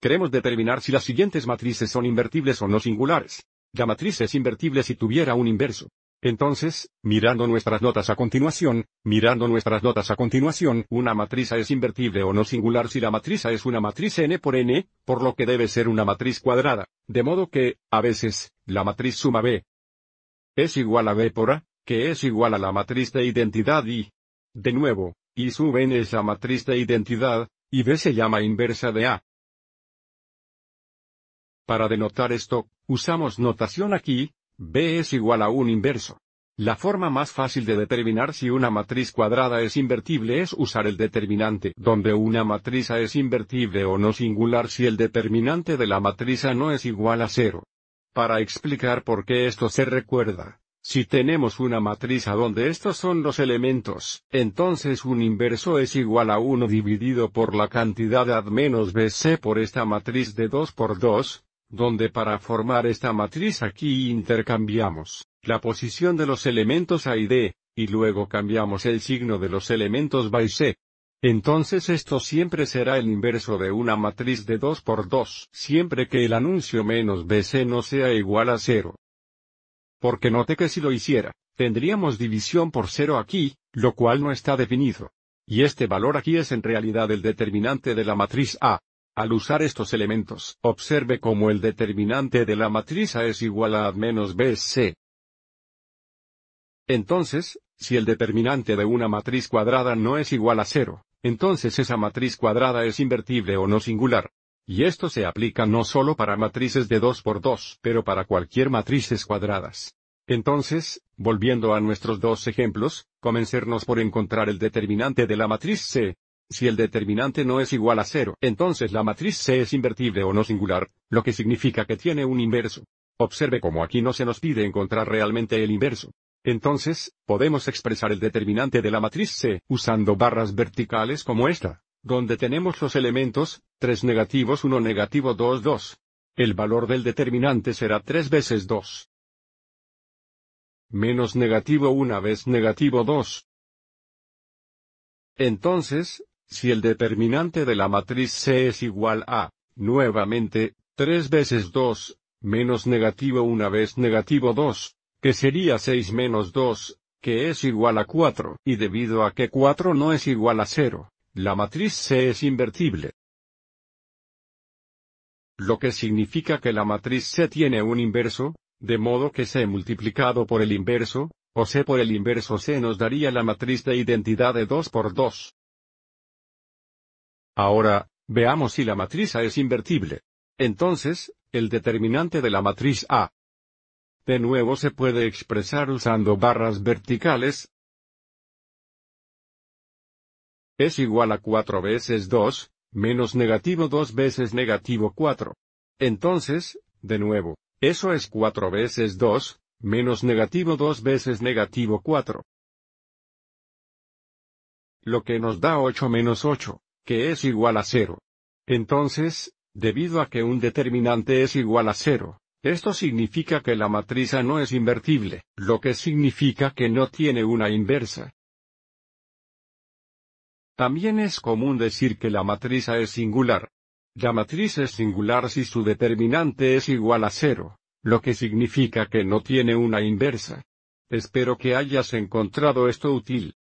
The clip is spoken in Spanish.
Queremos determinar si las siguientes matrices son invertibles o no singulares. La matriz es invertible si tuviera un inverso. Entonces, mirando nuestras notas a continuación, mirando nuestras notas a continuación, una matriz es invertible o no singular si la matriz es una matriz n por n, por lo que debe ser una matriz cuadrada, de modo que, a veces, la matriz suma B es igual a B por A, que es igual a la matriz de identidad y, de nuevo, I sub n es la matriz de identidad, y B se llama inversa de A. Para denotar esto, usamos notación aquí, B es igual a un inverso. La forma más fácil de determinar si una matriz cuadrada es invertible es usar el determinante donde una matriz es invertible o no singular si el determinante de la matriz no es igual a cero. Para explicar por qué esto se recuerda, si tenemos una matriz A donde estos son los elementos, entonces un inverso es igual a 1 dividido por la cantidad ad menos BC por esta matriz de 2 por 2, donde para formar esta matriz aquí intercambiamos la posición de los elementos A y D, y luego cambiamos el signo de los elementos B y C. Entonces esto siempre será el inverso de una matriz de 2 por 2, siempre que el anuncio menos BC no sea igual a 0. Porque note que si lo hiciera, tendríamos división por 0 aquí, lo cual no está definido. Y este valor aquí es en realidad el determinante de la matriz A. Al usar estos elementos, observe cómo el determinante de la matriz A es igual a A menos BC. Entonces, si el determinante de una matriz cuadrada no es igual a cero, entonces esa matriz cuadrada es invertible o no singular. Y esto se aplica no solo para matrices de 2 por 2, pero para cualquier matrices cuadradas. Entonces, volviendo a nuestros dos ejemplos, comencernos por encontrar el determinante de la matriz C, si el determinante no es igual a cero, entonces la matriz C es invertible o no singular, lo que significa que tiene un inverso. Observe como aquí no se nos pide encontrar realmente el inverso. Entonces, podemos expresar el determinante de la matriz C usando barras verticales como esta, donde tenemos los elementos, 3 negativos 1 negativo 2 2. El valor del determinante será 3 veces 2. Menos negativo 1 vez negativo 2. Entonces, si el determinante de la matriz C es igual a, nuevamente, 3 veces 2, menos negativo 1 vez negativo 2, que sería 6 menos 2, que es igual a 4, y debido a que 4 no es igual a 0, la matriz C es invertible. Lo que significa que la matriz C tiene un inverso, de modo que C multiplicado por el inverso, o C por el inverso C nos daría la matriz de identidad de 2 por 2. Ahora, veamos si la matriz A es invertible. Entonces, el determinante de la matriz A de nuevo se puede expresar usando barras verticales es igual a 4 veces 2, menos negativo 2 veces negativo 4. Entonces, de nuevo, eso es 4 veces 2, menos negativo 2 veces negativo 4. Lo que nos da 8 menos 8 que es igual a cero. Entonces, debido a que un determinante es igual a cero, esto significa que la matriz no es invertible, lo que significa que no tiene una inversa. También es común decir que la matriz es singular. La matriz es singular si su determinante es igual a cero, lo que significa que no tiene una inversa. Espero que hayas encontrado esto útil.